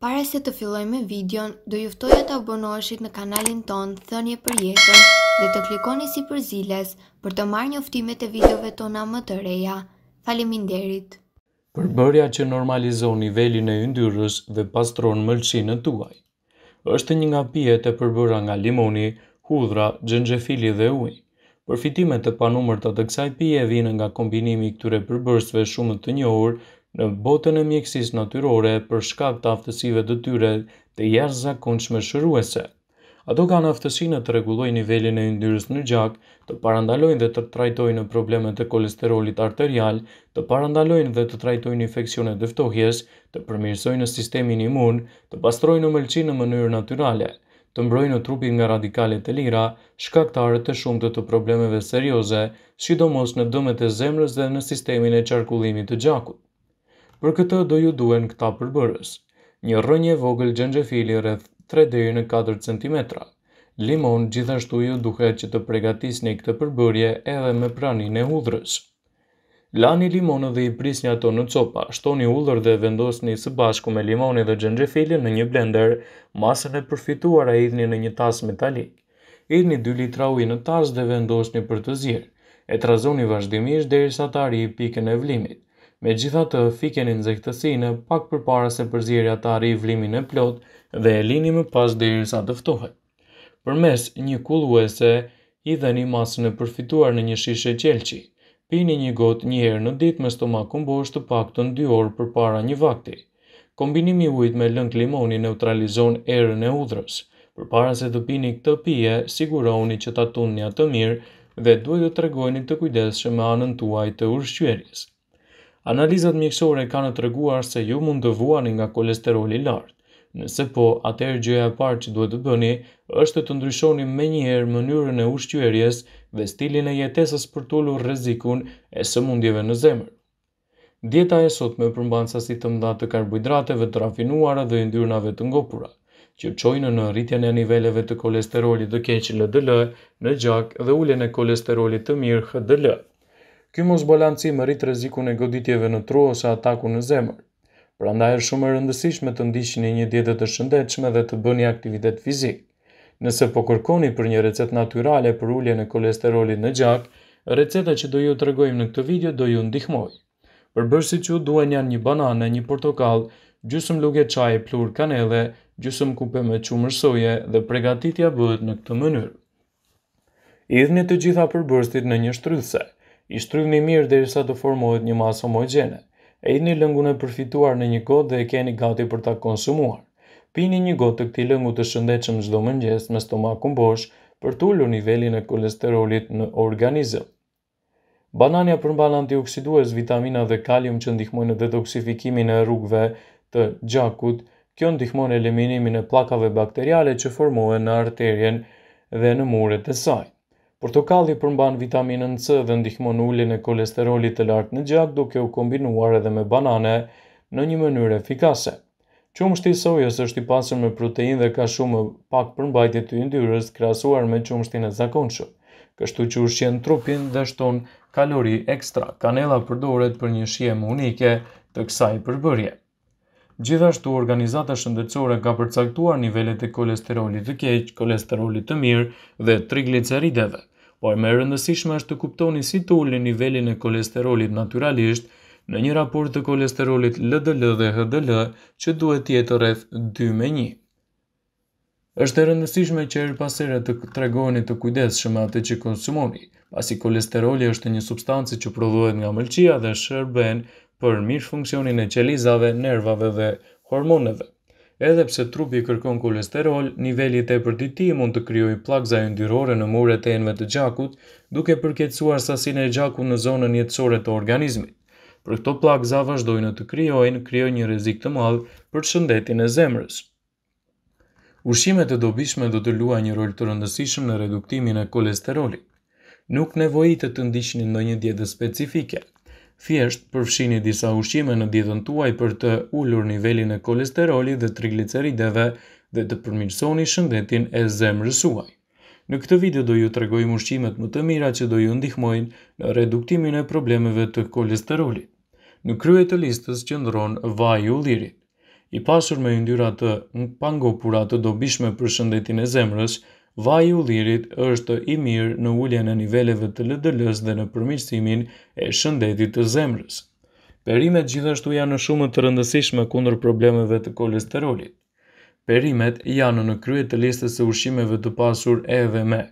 Pare se të filloj me videon, do e të abonoheshit në kanalin ton Thënje për jetën dhe të klikoni si për ziles për të marrë njoftimet e videove tona më të reja. Faleminderit! Përbërja që normalizon nivelin e yndyrës dhe pastron mëlqin në tuaj. Êshtë një nga pijet e përbëra nga limoni, hudra, gjëngjefili dhe ujë. Përfitimet e panumër të të kësaj pije vinë nga kombinimi këture përbërsve shumë të njohur në botën e mjekësisë natyrore për shkak të aftësive të tyre të jashtëzakonshme shëruese. Ato kanë aftësinë të rregullojnë nivelin e yndyrës në gjak, të parandalojnë dhe të trajtojnë problemet e kolesterolit arterial, të parandalojnë dhe të trajtojnë infeksionet dhe ftohjes, të përmirësojnë sistemin imun, të pastrojnë mëlçinë në mënyrë natyrale, të mbrojnë trupin nga radikalet e lira, shkaktarët e shumë të të problemeve serioze, sidomos në dëmet e zemrës dhe në sistemin e qarkullimit të gjakut. Për këtë do ju duhen këta përbërës. Një rënje vogël gjengjefili rreth 3 deri në 4 cm. Limon gjithashtu ju duhet që të pregatisni këtë përbërje edhe me praninë e hudhrës. Lani limonë dhe i prisni ato në copa, shtoni ullër dhe vendosni së bashku me limoni dhe gjengjefili në një blender, masën e përfituar a idhni në një tas metalik. Idhni 2 litra ujë në tas dhe vendosni për të zirë, e trazoni vazhdimisht dhe i satari i pikën e vlimit me gjitha të fiken i nëzektësine pak për para se përzirja të arri vlimin e plot dhe e lini më pas dhe i dëftohet. Për mes një kulluese, i dhe një masën e përfituar në një shishe qelqi, pini një gotë një herë në ditë me stomak bosh të pak të në 2 orë për para një vakti. Kombinimi ujt me lëng limoni neutralizon erën e udrës. Për para se të pini këtë pije, siguroni që të atun një atë mirë dhe duhet të tregojni të kujdeshë me anën tuaj të ushqyërisë. Analizat mjekësore kanë treguar se ju mund të vuani nga kolesteroli i lartë. Nëse po, atëherë gjëja e parë që duhet të bëni është të ndryshoni menjëherë mënyrën e ushqyerjes dhe stilin e jetesës për të ulur rrezikun e sëmundjeve në zemër. Dieta e sotme përmban sasi të mëdha të karbohidrateve të rafinuara dhe yndyrnave të ngopura, që çojnë në rritjen e niveleve të kolesterolit të keq LDL në gjak dhe uljen e kolesterolit të mirë HDL. Ky mos më rrit rrezikun e goditjeve në tru ose atakun në zemër. Prandaj është shumë e rëndësishme të ndiqni një dietë të shëndetshme dhe të bëni aktivitet fizik. Nëse po kërkoni për një recetë natyrale për uljen e kolesterolit në gjak, receta që do ju tregojmë në këtë video do ju ndihmoj. Për bërë që duen janë një banane, një portokal, gjusëm luge qaj plur kanele, gjusëm kupe me qumërsoje soje dhe pregatitja bëhet në këtë mënyrë. Idhni të gjitha përbërstit në një shtrydhse i shtrydhni mirë derisa të formohet një masë homogjene. një lëngun e përfituar në një gotë dhe e keni gati për ta konsumuar. Pini një gotë të këtij lëngu të shëndetshëm çdo mëngjes me stomakun bosh për të ulur nivelin e kolesterolit në organizëm. Banania përmban antioksidues, vitamina dhe kalium që ndihmojnë në detoksifikimin e rrugëve të gjakut. Kjo ndihmon eliminimin e plakave bakteriale që formohen në arterien dhe në muret e sajtë. Portokalli përmban vitaminën C dhe ndihmon në ulljen e kolesterolit të lartë në gjak, duke u kombinuar edhe me banane në një mënyrë efikase. Qumështi i sojës është i pasur me protein dhe ka shumë pak përmbajtje të yndyrës krahasuar me qumështin e zakonshëm. Kështu që ushqen trupin dhe shton kalori ekstra. Kanella përdoret për një shije më unike të kësaj përbërje. Gjithashtu organizata shëndetësore ka përcaktuar nivelet e kolesterolit të keq, kolesterolit të mirë dhe trigliceridëve. Po e më e rëndësishme është të kuptoni si të ulni nivelin e kolesterolit natyralisht në një raport të kolesterolit LDL dhe HDL që duhet të jetë rreth 2 me 1. Është e rëndësishme që her pasere të tregoni të kujdesshëm atë që konsumoni, pasi kolesteroli është një substancë që prodhohet nga mëlçia dhe shërben për mirë funksionin e qelizave, nervave dhe hormoneve. Edhe pse trupi kërkon kolesterol, nivelli e tepërt të mund të krijojë plakza e ndyrore në muret e enëve të gjakut, duke përkeqësuar sasinë e gjakut në zonën jetësore të organizmit. Për këto plakza vazhdojnë të krijojnë, krijojnë një rrezik të madh për shëndetin e zemrës. Ushqimet e dobishme do të luajnë një rol të rëndësishëm në reduktimin e kolesterolit. Nuk nevojitet të ndiqni ndonjë dietë specifike, Thjesht, përfshini disa ushqime në dietën tuaj për të ulur nivelin e kolesterolit dhe trigliceridëve dhe të përmirësoni shëndetin e zemrës suaj. Në këtë video do ju tregojmë ushqimet më të mira që do ju ndihmojnë në reduktimin e problemeve të kolesterolit. Në krye të listës qëndron vaji i ullirit. I pasur me yndyra të pangopura të dobishme për shëndetin e zemrës, Vaj u lirit është i mirë në ullja e niveleve të lëdëllës dhe në përmirësimin e shëndetit të zemrës. Perimet gjithashtu janë në shumë të rëndësishme kundër problemeve të kolesterolit. Perimet janë në kryet të listës së ushimeve të pasur e dhe me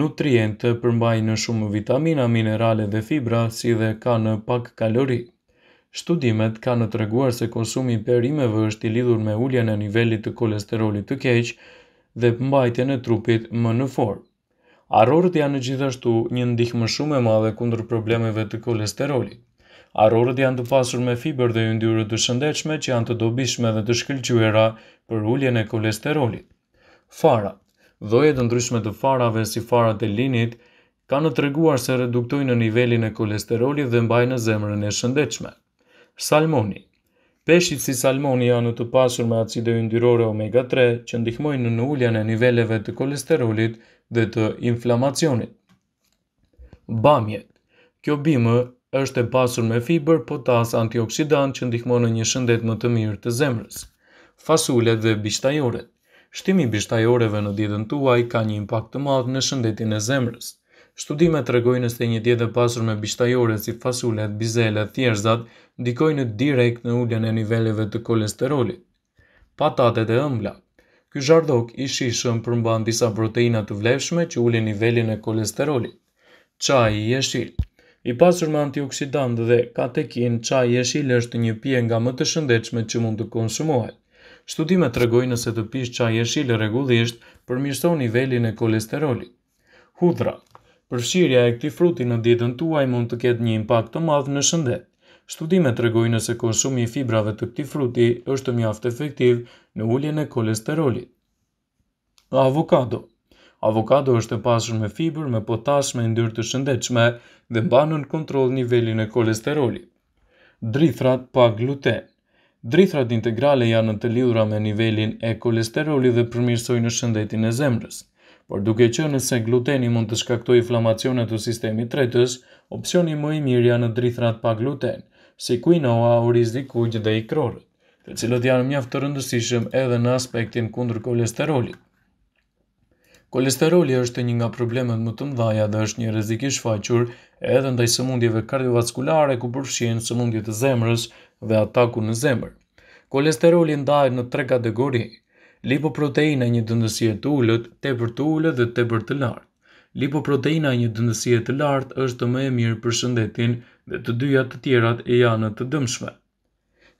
Nutriente të përmbaj në shumë vitamina, minerale dhe fibra, si dhe ka në pak kalori. Studimet ka në të reguar se konsumi perimeve është i lidhur me ullja e nivelit të kolesterolit të keqë, dhe mbajtjen e trupit më në formë. Arorët janë gjithashtu një ndihmë shumë e madhe kundër problemeve të kolesterolit. Arorët janë të pasur me fiber dhe yndyrë të shëndetshme që janë të dobishme dhe të shkëlqyera për uljen e kolesterolit. Fara Dhoje të ndryshme të farave si farat e linit kanë të reguar se reduktojnë në nivelin e kolesterolit dhe mbajnë në zemrën e shëndechme. Salmoni Peshit si salmoni janë të pasur me acide yndyrore omega 3 që ndihmojnë në, në uljen e niveleve të kolesterolit dhe të inflamacionit. Bamjet. Kjo bimë është e pasur me fiber, potas, antioksidant që ndihmon në një shëndet më të mirë të zemrës. Fasulet dhe bishtajoret. Shtimi bishtajoreve në dietën tuaj ka një impakt të madh në shëndetin e zemrës. Studime të regojnë se një djetë e pasur me bishtajore si fasulet, bizele, thjerzat, ndikojnë direkt në ulljen e niveleve të kolesterolit. Patatet e ëmbla Ky zhardok i shishëm përmban disa proteina të vlefshme që ullin nivelin e kolesterolit. Qaj i jeshil I pasur me antioksidant dhe katekin, qaj i jeshil është një pje nga më të shëndechme që mund të konsumohet. Studime të regojnë nëse të pish qaj i jeshil regullisht përmirëso nivelin e kolesterolit. Hudra Përfshirja e këtij fruti në dietën tuaj mund të ketë një impakt të madh në shëndet. Studimet tregojnë se konsumi i fibrave të këtij fruti është mjaft efektiv në uljen e kolesterolit. Avokado. Avokado është e pasur me fibër, me potash, me yndyrë të shëndetshme dhe mban në kontroll nivelin e kolesterolit. Drithrat pa gluten. Drithrat integrale janë të lidhura me nivelin e kolesterolit dhe përmirësojnë shëndetin e zemrës por duke që nëse gluteni mund të shkaktoj inflamacionet të sistemi tretës, opcioni më i mirë janë në drithrat pa gluten, si quinoa, uriz di kujgjë dhe i krorët, të cilët janë mjaftë të rëndësishëm edhe në aspektin kundër kolesterolit. Kolesteroli është një nga problemet më të mdhaja dhe është një rezik i shfaqur edhe ndaj sëmundjeve kardiovaskulare ku përfshin sëmundjet e zemrës dhe ataku në zemrë. Kolesteroli ndajë në tre kategori, Lipoproteina e një dëndësie të ullët, te për të ullët dhe te për të lartë. Lipoproteina e një dëndësie të lartë është të më e mirë për shëndetin dhe të dyjat të tjerat e janë të dëmshme.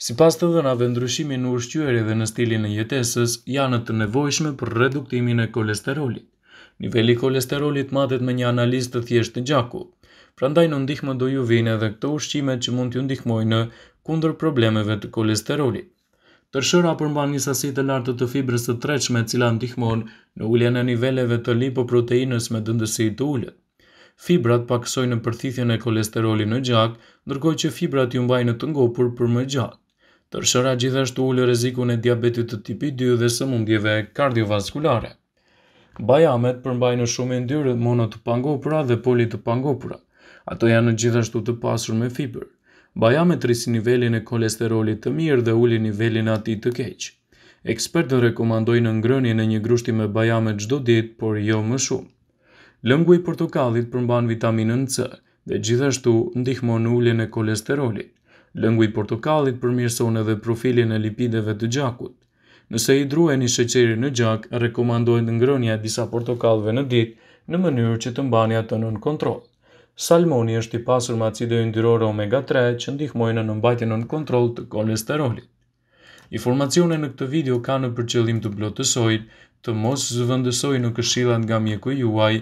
Si pas të dhënave ndryshimi në ushqyëri dhe në stilin e jetesës, janë të nevojshme për reduktimin e kolesterolit. Niveli kolesterolit matet me një analist të thjeshtë të gjaku. prandaj në ndihme do ju vine dhe këto ushqime që mund të ndihmojnë kundër problemeve të kolesterolit. Tërshëra përmban një sasi të lartë të fibrës të treqme cila ndihmon në uljen e niveleve të lipoproteinës me dëndësi të ullet. Fibrat paksojnë në përthithjen e kolesterolin në gjak, ndërkoj që fibrat ju mbajnë të ngopur për më gjak. Tërshëra gjithashtu ullë rezikun e diabetit të tipi 2 dhe së mundjeve kardiovaskulare. Bajamet përmbajnë shumë e ndyrë monot të dhe polit të Ato janë gjithashtu të pasur me fiber. Bajamet risi nivelin e kolesterolit të mirë dhe uli nivelin ati të keqë. Ekspertën rekomandojnë në ngrëni në një grushti me bajamet gjdo dit, por jo më shumë. Lëngu i portokallit përmban vitaminën C dhe gjithashtu ndihmon uli e kolesterolit. Lëngu i portokallit përmirëson edhe profilin e lipideve të gjakut. Nëse i druhe një sheqeri në gjak, rekomandojnë në ngrënja disa portokallve në dit në mënyrë që të mbanja të nën kontrolë. Salmoni është i pasur me acide yndyrore omega 3 që ndihmojnë në mbajtjen në kontroll të kolesterolit. Informacione në këtë video ka në përqëllim të blotësoj të mos zëvëndësoj në këshillat nga mjeku juaj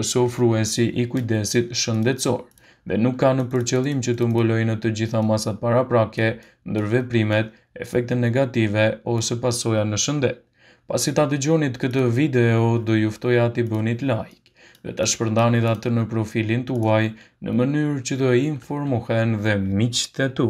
ose ofruesi i kujdesit shëndetësor dhe nuk ka në përqëllim që të mbuloj të gjitha masat paraprake, ndërve primet, efekte negative ose pasoja në shëndet. Pasi ta gjonit këtë video, do juftoj ati bënit like dhe të shpërndani dhe atë në profilin të uaj në mënyrë që të informohen dhe miqë të tu.